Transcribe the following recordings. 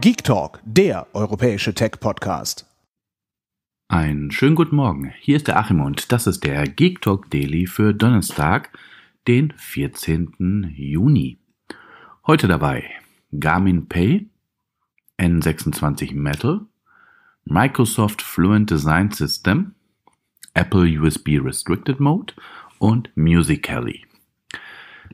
Geek Talk, der europäische Tech-Podcast. Einen schönen guten Morgen. Hier ist der Achim und das ist der Geek Talk Daily für Donnerstag, den 14. Juni. Heute dabei Garmin Pay, N26 Metal, Microsoft Fluent Design System, Apple USB Restricted Mode und Music Musically.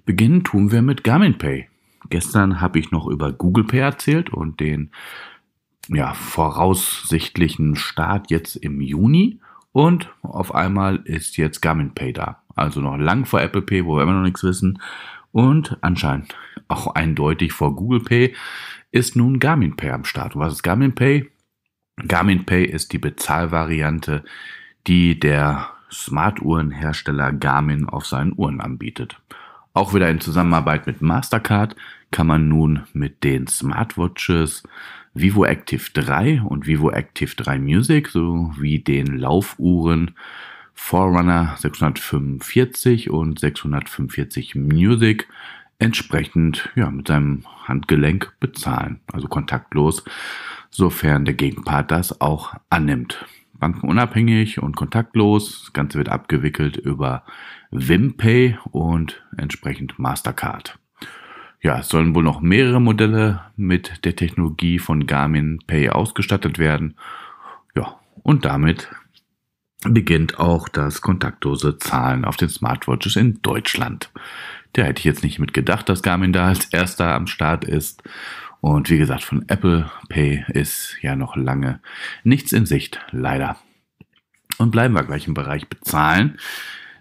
Beginnen tun wir mit Garmin Pay. Gestern habe ich noch über Google Pay erzählt und den ja, voraussichtlichen Start jetzt im Juni. Und auf einmal ist jetzt Garmin Pay da. Also noch lang vor Apple Pay, wo wir immer noch nichts wissen. Und anscheinend auch eindeutig vor Google Pay ist nun Garmin Pay am Start. was ist Garmin Pay? Garmin Pay ist die Bezahlvariante, die der Smartuhrenhersteller Garmin auf seinen Uhren anbietet. Auch wieder in Zusammenarbeit mit Mastercard kann man nun mit den Smartwatches Vivo Active 3 und Vivo Active 3 Music sowie den Laufuhren Forerunner 645 und 645 Music entsprechend ja, mit seinem Handgelenk bezahlen. Also kontaktlos, sofern der Gegenpart das auch annimmt bankenunabhängig und kontaktlos. Das Ganze wird abgewickelt über Wimpay und entsprechend Mastercard. Ja, es sollen wohl noch mehrere Modelle mit der Technologie von Garmin Pay ausgestattet werden. Ja, und damit beginnt auch das kontaktlose Zahlen auf den Smartwatches in Deutschland. Da hätte ich jetzt nicht mit gedacht, dass Garmin da als erster am Start ist und wie gesagt, von Apple Pay ist ja noch lange nichts in Sicht, leider. Und bleiben wir gleich im Bereich Bezahlen.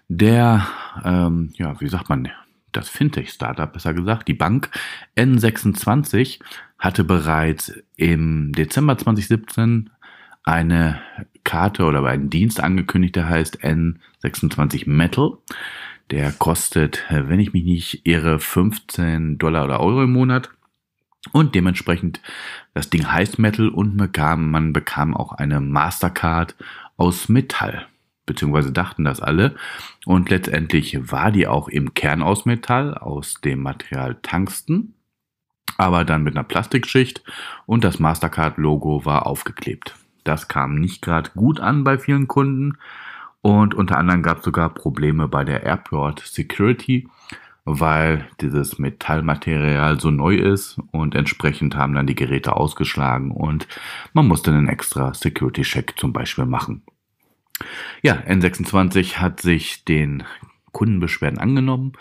Der, ähm, ja, wie sagt man, das Fintech-Startup, besser gesagt, die Bank N26 hatte bereits im Dezember 2017 eine Karte oder einen Dienst angekündigt, der heißt N26 Metal. Der kostet, wenn ich mich nicht irre, 15 Dollar oder Euro im Monat. Und dementsprechend, das Ding heißt Metal und bekam, man bekam auch eine Mastercard aus Metall. Beziehungsweise dachten das alle. Und letztendlich war die auch im Kern aus Metall, aus dem Material Tangsten. aber dann mit einer Plastikschicht und das Mastercard-Logo war aufgeklebt. Das kam nicht gerade gut an bei vielen Kunden und unter anderem gab es sogar Probleme bei der Airport Security, weil dieses Metallmaterial so neu ist und entsprechend haben dann die Geräte ausgeschlagen und man musste einen extra Security-Check zum Beispiel machen. Ja, N26 hat sich den Kundenbeschwerden angenommen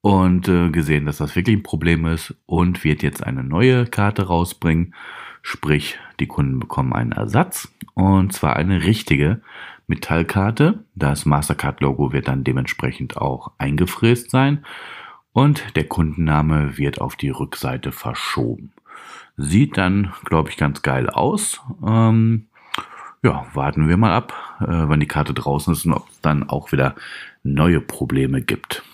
und äh, gesehen, dass das wirklich ein Problem ist und wird jetzt eine neue Karte rausbringen. Sprich, die Kunden bekommen einen Ersatz und zwar eine richtige Metallkarte. Das Mastercard-Logo wird dann dementsprechend auch eingefräst sein und der Kundenname wird auf die Rückseite verschoben. Sieht dann, glaube ich, ganz geil aus. Ähm, ja, warten wir mal ab, äh, wann die Karte draußen ist und ob es dann auch wieder neue Probleme gibt.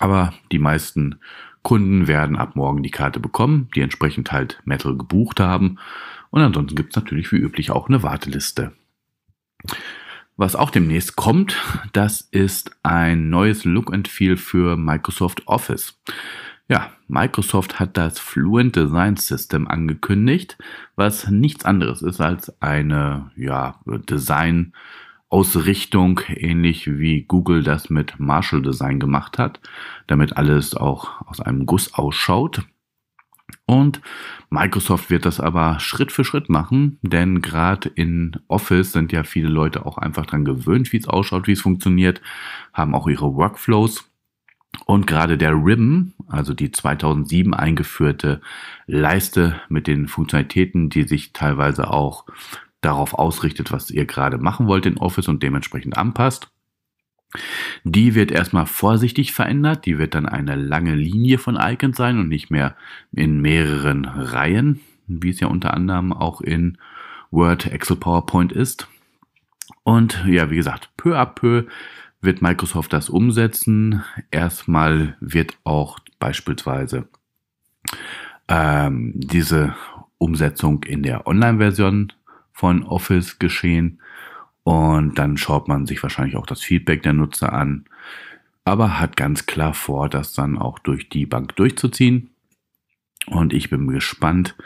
Aber die meisten Kunden werden ab morgen die Karte bekommen, die entsprechend halt Metal gebucht haben. Und ansonsten gibt es natürlich wie üblich auch eine Warteliste. Was auch demnächst kommt, das ist ein neues Look and Feel für Microsoft Office. Ja, Microsoft hat das Fluent Design System angekündigt, was nichts anderes ist als eine ja, Design-Ausrichtung, ähnlich wie Google das mit Marshall Design gemacht hat, damit alles auch aus einem Guss ausschaut. Und Microsoft wird das aber Schritt für Schritt machen, denn gerade in Office sind ja viele Leute auch einfach dran gewöhnt, wie es ausschaut, wie es funktioniert, haben auch ihre Workflows. Und gerade der Ribbon, also die 2007 eingeführte Leiste mit den Funktionalitäten, die sich teilweise auch darauf ausrichtet, was ihr gerade machen wollt in Office und dementsprechend anpasst, die wird erstmal vorsichtig verändert, die wird dann eine lange Linie von Icons sein und nicht mehr in mehreren Reihen, wie es ja unter anderem auch in Word, Excel, PowerPoint ist. Und ja, wie gesagt, peu à peu wird Microsoft das umsetzen. Erstmal wird auch beispielsweise ähm, diese Umsetzung in der Online-Version von Office geschehen. Und dann schaut man sich wahrscheinlich auch das Feedback der Nutzer an, aber hat ganz klar vor, das dann auch durch die Bank durchzuziehen. Und ich bin gespannt.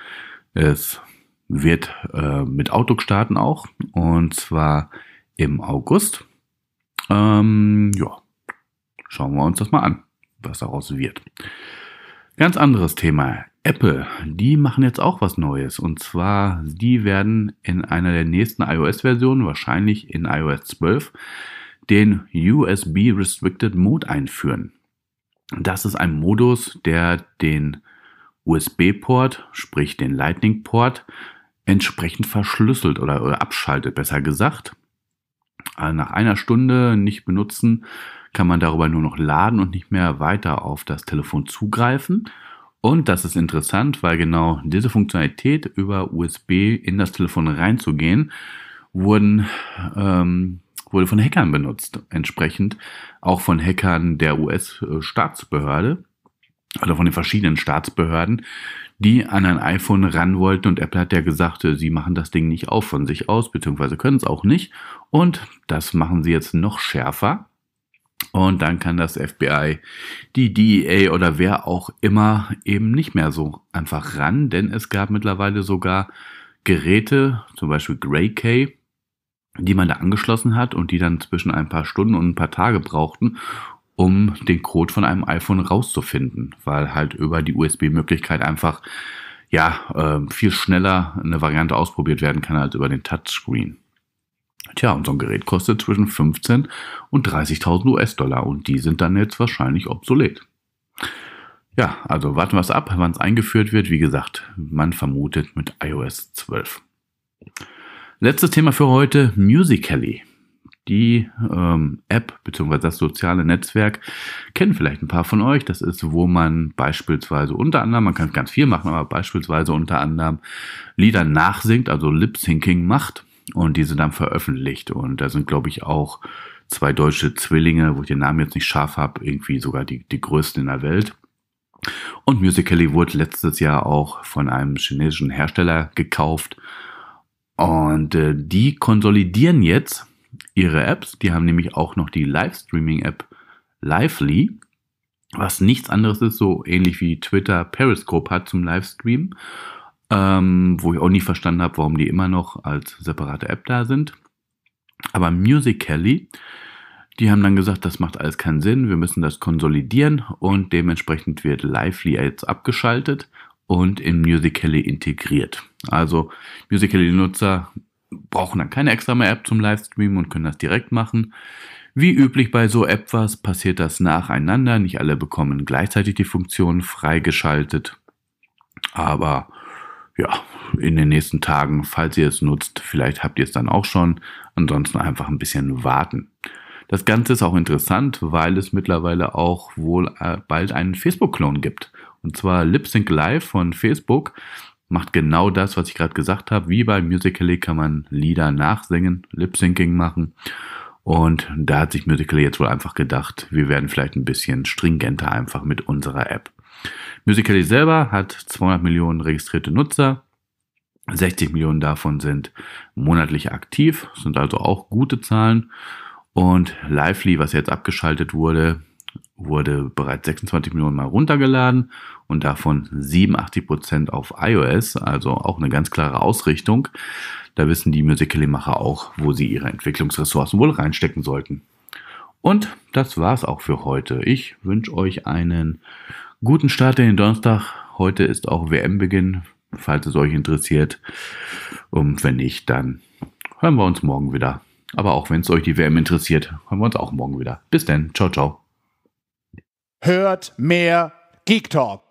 Es wird äh, mit Outlook starten auch. Und zwar im August. Ähm, ja, schauen wir uns das mal an, was daraus wird. Ganz anderes Thema. Apple, die machen jetzt auch was Neues. Und zwar, die werden in einer der nächsten iOS-Versionen, wahrscheinlich in iOS 12, den USB Restricted Mode einführen. Das ist ein Modus, der den USB-Port, sprich den Lightning-Port, entsprechend verschlüsselt oder, oder, abschaltet, besser gesagt. Also nach einer Stunde nicht benutzen, kann man darüber nur noch laden und nicht mehr weiter auf das Telefon zugreifen. Und das ist interessant, weil genau diese Funktionalität über USB in das Telefon reinzugehen, wurden, ähm, wurde von Hackern benutzt. Entsprechend auch von Hackern der US-Staatsbehörde oder von den verschiedenen Staatsbehörden, die an ein iPhone ran wollten und Apple hat ja gesagt, äh, sie machen das Ding nicht auf von sich aus, beziehungsweise können es auch nicht. Und das machen sie jetzt noch schärfer. Und dann kann das FBI, die DEA oder wer auch immer eben nicht mehr so einfach ran, denn es gab mittlerweile sogar Geräte, zum Beispiel Graykey, die man da angeschlossen hat und die dann zwischen ein paar Stunden und ein paar Tage brauchten, um den Code von einem iPhone rauszufinden, weil halt über die USB-Möglichkeit einfach ja äh, viel schneller eine Variante ausprobiert werden kann als über den Touchscreen. Tja, und so ein Gerät kostet zwischen 15 und 30.000 US-Dollar und die sind dann jetzt wahrscheinlich obsolet. Ja, also warten wir es ab, wann es eingeführt wird. Wie gesagt, man vermutet mit iOS 12. Letztes Thema für heute, Musical.ly. Die ähm, App bzw. das soziale Netzwerk kennen vielleicht ein paar von euch. Das ist, wo man beispielsweise unter anderem, man kann ganz viel machen, aber beispielsweise unter anderem Lieder nachsingt, also Lip-Syncing macht und die sind dann veröffentlicht. Und da sind, glaube ich, auch zwei deutsche Zwillinge, wo ich den Namen jetzt nicht scharf habe, irgendwie sogar die, die größten in der Welt. Und Musical.ly wurde letztes Jahr auch von einem chinesischen Hersteller gekauft. Und äh, die konsolidieren jetzt ihre Apps. Die haben nämlich auch noch die Livestreaming-App Lively, was nichts anderes ist, so ähnlich wie Twitter Periscope hat zum Livestream ähm, wo ich auch nicht verstanden habe, warum die immer noch als separate App da sind. Aber Musical.ly, die haben dann gesagt, das macht alles keinen Sinn, wir müssen das konsolidieren und dementsprechend wird Lively jetzt abgeschaltet und in Musical.ly integriert. Also Musical.ly-Nutzer brauchen dann keine extra mehr App zum Livestream und können das direkt machen. Wie üblich bei so etwas passiert das nacheinander. Nicht alle bekommen gleichzeitig die Funktion freigeschaltet. Aber ja, in den nächsten Tagen, falls ihr es nutzt, vielleicht habt ihr es dann auch schon. Ansonsten einfach ein bisschen warten. Das Ganze ist auch interessant, weil es mittlerweile auch wohl äh, bald einen Facebook-Klon gibt. Und zwar LipSync Live von Facebook macht genau das, was ich gerade gesagt habe. Wie bei Musical.ly kann man Lieder nachsingen, Lip-Syncing machen. Und da hat sich Musical.ly jetzt wohl einfach gedacht, wir werden vielleicht ein bisschen stringenter einfach mit unserer App. Musical.ly selber hat 200 Millionen registrierte Nutzer. 60 Millionen davon sind monatlich aktiv, sind also auch gute Zahlen. Und Lively, was jetzt abgeschaltet wurde, wurde bereits 26 Millionen Mal runtergeladen und davon 87 Prozent auf iOS, also auch eine ganz klare Ausrichtung. Da wissen die Musical.ly-Macher auch, wo sie ihre Entwicklungsressourcen wohl reinstecken sollten. Und das war's auch für heute. Ich wünsche euch einen Guten Start in den Donnerstag. Heute ist auch WM-Beginn, falls es euch interessiert. Und wenn nicht, dann hören wir uns morgen wieder. Aber auch wenn es euch die WM interessiert, hören wir uns auch morgen wieder. Bis dann. Ciao, ciao. Hört mehr Geek Talk.